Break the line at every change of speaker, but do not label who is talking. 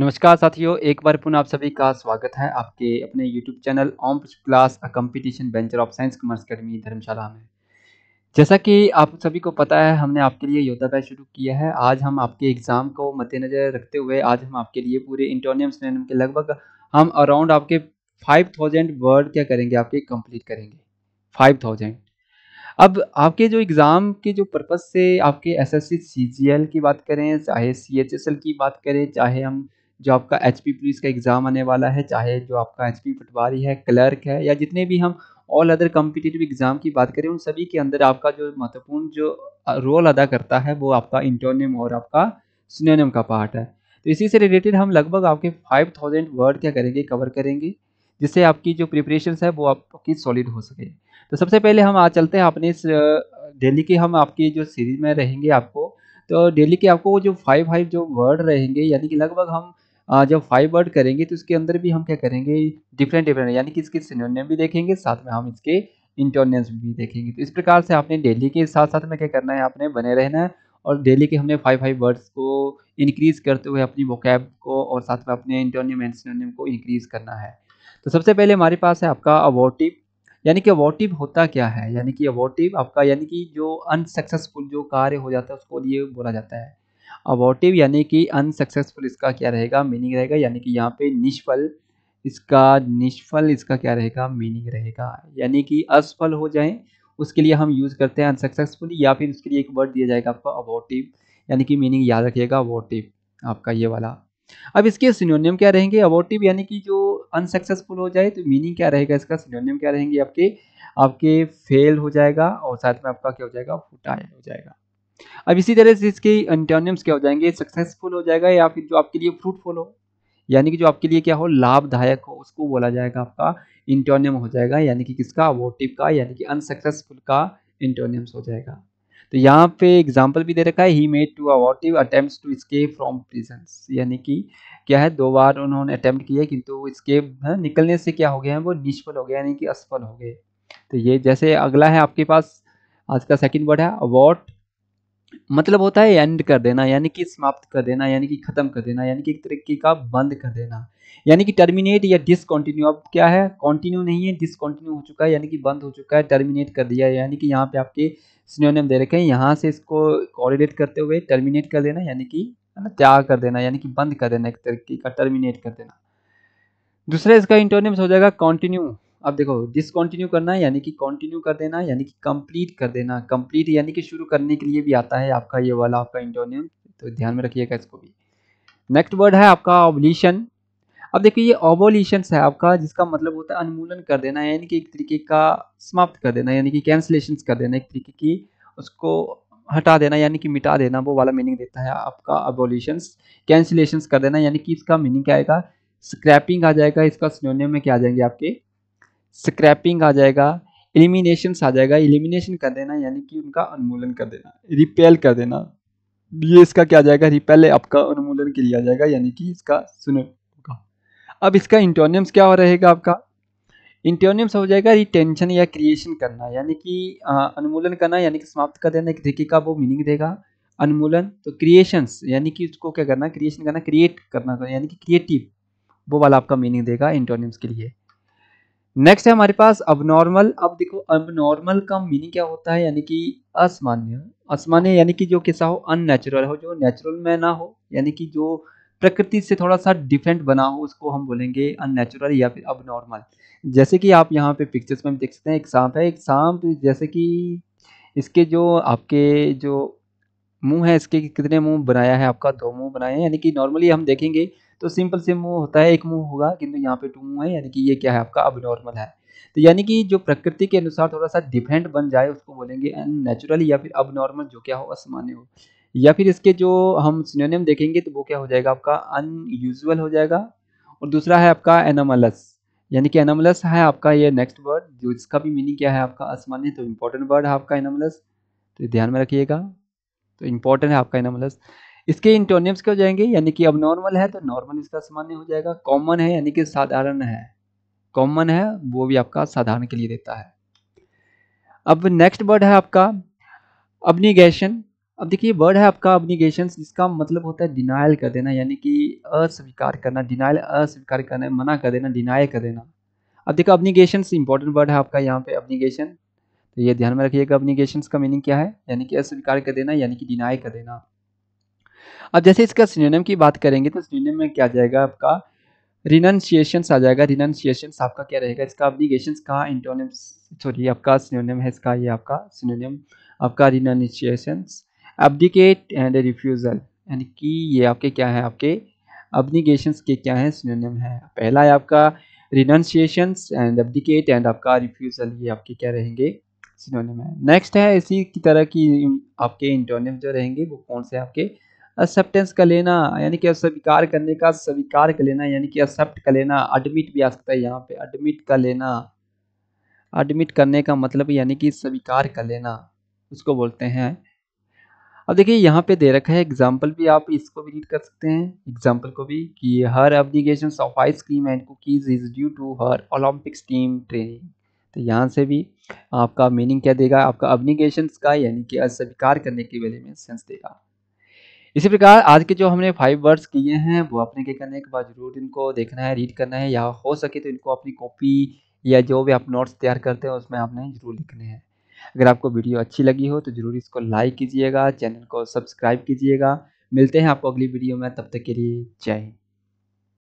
नमस्कार साथियों एक बार पुनः आप सभी का स्वागत है आपके अपने YouTube channel Om class a competition venture of science commerce academy Dharamshala में जैसा कि आप सभी को पता है हमने आपके लिए योद्धा बैच शुरू किया है आज हम आपके एग्ज़ाम को मद्देनज़र रखते हुए आज हम आपके लिए पूरे इंटोनियम स्टेनम के लगभग हम अराउंड आपके फाइव वर्ड क्या करेंगे आपके कम्प्लीट करेंगे फाइव अब आपके जो एग्ज़ाम के जो पर्पज़ से आपके एस एस की बात करें चाहे सी की बात करें चाहे हम जो आपका एच पी पुलिस का एग्ज़ाम आने वाला है चाहे जो आपका एच पी पटवारी है क्लर्क है या जितने भी हम ऑल अदर कम्पिटेटिव एग्ज़ाम की बात करें उन सभी के अंदर आपका जो महत्वपूर्ण जो रोल अदा करता है वो आपका इंटोनियम और आपका सुनोनियम का पार्ट है तो इसी से रिलेटेड हम लगभग आपके फाइव थाउजेंड वर्ड क्या करेंगे कवर करेंगे जिससे आपकी जो प्रिपरेशन है वो आपकी सॉलिड हो सके तो सबसे पहले हम आज चलते हैं अपने इस डेली के हम आपकी जो सीरीज में रहेंगे आपको तो डेली के आपको वो जो फाइव फाइव जो वर्ड रहेंगे यानी कि लगभग हम जब फाइव वर्ड करेंगे तो इसके अंदर भी हम क्या करेंगे डिफरेंट डिफरेंट यानी कि इसके सिनोनियम भी देखेंगे साथ में हम इसके इंटोनियम्स भी देखेंगे तो इस प्रकार से आपने डेली के साथ साथ में क्या करना है आपने बने रहना है और डेली के हमने फाइव फाइव वर्ड्स को इंक्रीज़ करते हुए अपनी वोकैब को और साथ में अपने इंटोनियम एंड सिनोनियम को इंक्रीज़ करना है तो सबसे पहले हमारे पास है आपका अवॉटिव यानी कि अवॉटिव होता क्या है यानी कि अवॉटिव आपका यानी कि जो अनसक्सेसफुल जो कार्य हो जाता है उसको लिए बोला जाता है अबॉटिव यानी कि अनसक्सेसफुल इसका क्या रहेगा मीनिंग रहेगा यानी कि यहाँ पे निष्फल इसका निष्फल इसका क्या रहेगा मीनिंग रहेगा यानी कि असफल हो जाए उसके लिए हम यूज़ करते हैं अनसक्सेसफुल या फिर उसके लिए एक वर्ड दिया जाएगा आपको अबॉटिव यानी कि मीनिंग याद रखिएगा अबॉटिव आपका ये वाला अब इसके सिनोनियम क्या रहेंगे अबॉटिव यानी कि जो अनसक्सेसफुल हो जाए तो मीनिंग क्या रहेगा इसका सिनोनियम क्या रहेंगे आपके आपके फेल हो जाएगा और साथ में आपका क्या हो जाएगा फुटाया हो जाएगा अब इसी तरह से इसके एंटोनिम्स क्या हो जाएंगे सक्सेसफुल हो जाएगा या फिर जो आपके लिए फ्रूटफुल हो यानी कि जो आपके लिए क्या हो लाभदायक हो उसको बोला जाएगा आपका इंटोनियम हो जाएगा यानी कि किसका वोटिव का यानी कि अनसक्सेसफुल का इंटोनियम्स हो जाएगा तो यहाँ पे एग्जाम्पल भी दे रखा है ही मेड टू अवॉटिव attempt to escape from prisons यानी कि क्या है दो बार उन्होंने अटेम्प्ट किया किंतु स्केप हाँ, निकलने से क्या हो गया है वो निष्फल हो गया यानी कि असफल हो गए तो ये जैसे अगला है आपके पास आज का सेकंड वर्ड है अवॉट मतलब होता है एंड कर देना यानी कि समाप्त कर देना यानी कि ख़त्म कर देना यानी कि एक तरीके का बंद कर देना यानी कि टर्मिनेट या डिसकॉन्टिन्यू अब क्या है कॉन्टिन्यू नहीं है डिसकॉन्टिन्यू हो चुका है यानी कि बंद हो चुका है टर्मिनेट कर दिया यानी कि यहाँ पे आपके सिनोनिम दे रखे हैं यहाँ से इसको कॉरिलेट करते हुए टर्मिनेट कर देना यानी कि है ना त्याग कर देना यानी कि बंद कर देना एक तरीके का टर्मिनेट कर देना दूसरा इसका इंटोनिम्स हो जाएगा कॉन्टिन्यू अब देखो डिसकंटिन्यू करना है यानी कि कंटिन्यू कर देना यानी कि कंप्लीट कर देना कंप्लीट यानी कि शुरू करने के लिए भी आता है आपका ये वाला आपका इंटोनियम तो ध्यान में रखिएगा इसको भी नेक्स्ट वर्ड है आपका ऑबलिशन अब देखिए ये ओबोलिशन है आपका जिसका मतलब होता है अनुमूलन कर देना यानी कि एक तरीके का समाप्त कर देना यानी कि कैंसलेशन कर देना एक तरीके की उसको हटा देना यानी कि मिटा देना वो वाला मीनिंग देता है आपका अबोल्यूशन कैंसिलेशन कर देना यानी कि इसका मीनिंग क्या आएगा स्क्रैपिंग आ जाएगा इसका स्नोनियम में क्या आ जाएंगे आपके स्क्रैपिंग आ जाएगा एलिमिनेशन आ जाएगा एलिमिनेशन कर देना यानी कि उनका उन्मूलन कर देना रिपेल कर देना ये इसका क्या आ जाएगा रिपेल आपका उन्मूलन के लिए आ जाएगा यानी कि इसका सुन अब इसका इंटोनियम्स क्या हो रहेगा आपका इंटोनियम्स हो जाएगा रिटेंशन या क्रिएशन करना यानी कि अनुमूलन करना यानी कि समाप्त कर देना एक तरीके का वो मीनिंग देगा अनुमूलन तो क्रिएशंस यानी कि उसको क्या करना क्रिएशन करना क्रिएट करना तो यानी कि क्रिएटिव वो वाला आपका मीनिंग देगा इंटोनियम्स के लिए नेक्स्ट है हमारे पास अब नॉर्मल अब देखो अब नॉर्मल का मीनिंग क्या होता है यानी कि असमान्य असमान्य यानी कि जो कैसा हो अननेचुरल हो जो नेचुरल में ना हो यानी कि जो प्रकृति से थोड़ा सा डिफरेंट बना हो उसको हम बोलेंगे अननेचुरल या फिर अब नॉर्मल जैसे कि आप यहाँ पे पिक्चर्स में देख सकते हैं एक सांप है एक सांप जैसे कि इसके जो आपके जो मुंह है इसके कितने मुंह बनाया है आपका दो मुंह बनाए हैं यानी कि नॉर्मली हम देखेंगे तो सिंपल से मुंह होता है एक मुंह होगा किंतु यहाँ पे टू मुंह है यानी कि ये क्या है आपका अबनॉर्मल है तो यानी कि जो प्रकृति के अनुसार थोड़ा सा डिफरेंट बन जाए उसको बोलेंगे अननेचुरल या फिर अबनॉर्मल जो क्या हो असमान्य हो या फिर इसके जो हम सिनोनियम देखेंगे तो वो क्या हो जाएगा आपका अनयूजल हो जाएगा और दूसरा है आपका एनामलस यानी कि एनामलस है आपका ये नेक्स्ट वर्ड जो इसका भी मीनिंग क्या है आपका असमान्य तो इम्पोर्टेंट वर्ड है आपका एनामलस तो ध्यान में रखिएगा तो इम्पोर्टेंट है आपका एनामलस इसके इंटोनियम्स क्या हो जाएंगे यानी कि अब नॉर्मल है तो नॉर्मल इसका सामान्य हो जाएगा कॉमन है यानी कि साधारण है कॉमन है वो भी आपका साधारण के लिए देता है अब नेक्स्ट वर्ड है आपका अब्निगेशन अब देखिए वर्ड है आपका अब्निगेशन जिसका मतलब होता है डिनाइल कर देना यानी कि अस्वीकार करना डिनाइल अस्वीकार करना मना कर देना डिनाइल कर देना अब देखो अब्निगेशन इंपॉर्टेंट वर्ड है आपका यहाँ पे अब्निगेशन तो ये ध्यान में रखिएगा अब्निगेशन का मीनिंग क्या है यानी कि अस्वीकार कर देना यानी कि डिनाई कर देना अब जैसे इसका सिनोनिम की बात करेंगे तो सिनोनिम में क्या जाएगा आपका रिनंसिएशन आ जाएगा रिनंसिएशन आपका क्या रहेगा इसका अपनीगेशन का इंटोनिम सॉरी आपका सिनोनिम है इसका ये आपका सिनोनिम आपका रिनंसिएशन अब्डिकेट एंड रिफ्यूज़ल यानी कि ये आपके क्या है आपके अपनीगेशन के क्या है सिनोनिम है पहला है आपका रिनंसिएशंस एंड अब्डिकेट एंड आपका रिफ्यूज़ल ये आपके क्या रहेंगे सिनोनिम है नेक्स्ट है इसी की तरह की आपके इंटोनिम जो रहेंगे वो कौन से आपके एक्सेप्टेंस का लेना यानी कि स्वीकार करने का स्वीकार कर लेना यानी कि एक्सेप्ट कर लेना एडमिट भी आ सकता है यहाँ पे एडमिट कर लेना एडमिट करने का मतलब यानी कि स्वीकार कर लेना उसको बोलते हैं अब देखिए यहाँ पे दे रखा है एग्जाम्पल भी आप इसको भी रीड कर सकते हैं एग्जाम्पल को भी कि her obligation of ice cream and cookies is due to her Olympics team training तो यहाँ से भी आपका मीनिंग क्या देगा आपका अब्लिगेशन का यानी कि अस्वीकार करने के बारे में सेंस देगा इसी प्रकार आज के जो हमने फाइव वर्ड्स किए हैं वो आपने क्या करने के बाद जरूर इनको देखना है रीड करना है या हो सके तो इनको अपनी कॉपी या जो भी आप नोट्स तैयार करते हैं उसमें आपने जरूर लिखने हैं अगर आपको वीडियो अच्छी लगी हो तो जरूर इसको लाइक कीजिएगा चैनल को सब्सक्राइब कीजिएगा मिलते हैं आपको अगली वीडियो में तब तक के लिए जय हिंद